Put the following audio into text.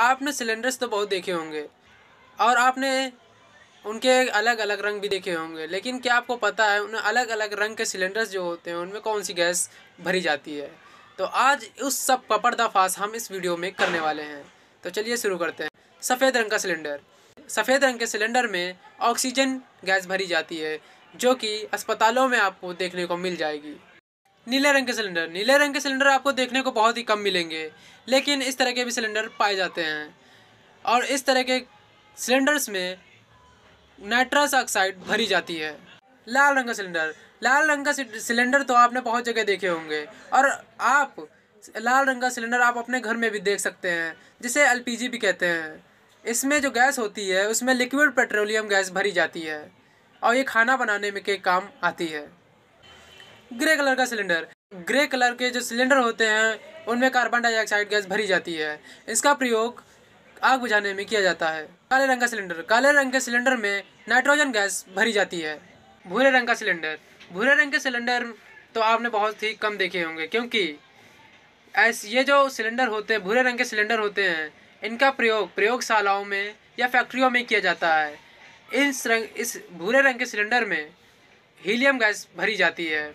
आपने सिलेंडर्स तो बहुत देखे होंगे और आपने उनके अलग अलग रंग भी देखे होंगे लेकिन क्या आपको पता है उन अलग अलग रंग के सिलेंडर्स जो होते हैं उनमें कौन सी गैस भरी जाती है तो आज उस सब का पर्दाफाश हम इस वीडियो में करने वाले हैं तो चलिए शुरू करते हैं सफ़ेद रंग का सिलेंडर सफ़ेद रंग के सिलेंडर में ऑक्सीजन गैस भरी जाती है जो कि अस्पतालों में आपको देखने को मिल जाएगी नीले रंग के सिलेंडर नीले रंग के सिलेंडर आपको देखने को बहुत ही कम मिलेंगे लेकिन इस तरह के भी सिलेंडर पाए जाते हैं और इस तरह के सिलेंडर्स में नाइट्रस ऑक्साइड भरी जाती है लाल रंग का सिलेंडर लाल रंग का सिलेंडर तो आपने बहुत जगह देखे होंगे और आप लाल रंग का सिलेंडर आप अपने घर में भी देख सकते हैं जिसे एल भी कहते हैं इसमें जो गैस होती है उसमें लिक्विड पेट्रोलियम गैस भरी जाती है और ये खाना बनाने में के काम आती है ग्रे कलर का सिलेंडर ग्रे कलर के जो सिलेंडर होते हैं उनमें कार्बन डाइऑक्साइड गैस भरी जाती है इसका प्रयोग आग बुझाने में किया जाता है काले रंग का सिलेंडर काले रंग के सिलेंडर में नाइट्रोजन गैस भरी जाती है भूरे रंग का सिलेंडर भूरे रंग के सिलेंडर तो आपने बहुत ही कम देखे होंगे क्योंकि ऐसे ये जो सिलेंडर होते हैं भूरे रंग के सिलेंडर होते हैं इनका प्रयोग प्रयोगशालाओं में या फैक्ट्रियों में किया जाता है इस रंग इस भूरे रंग के सिलेंडर में हीलियम गैस भरी जाती है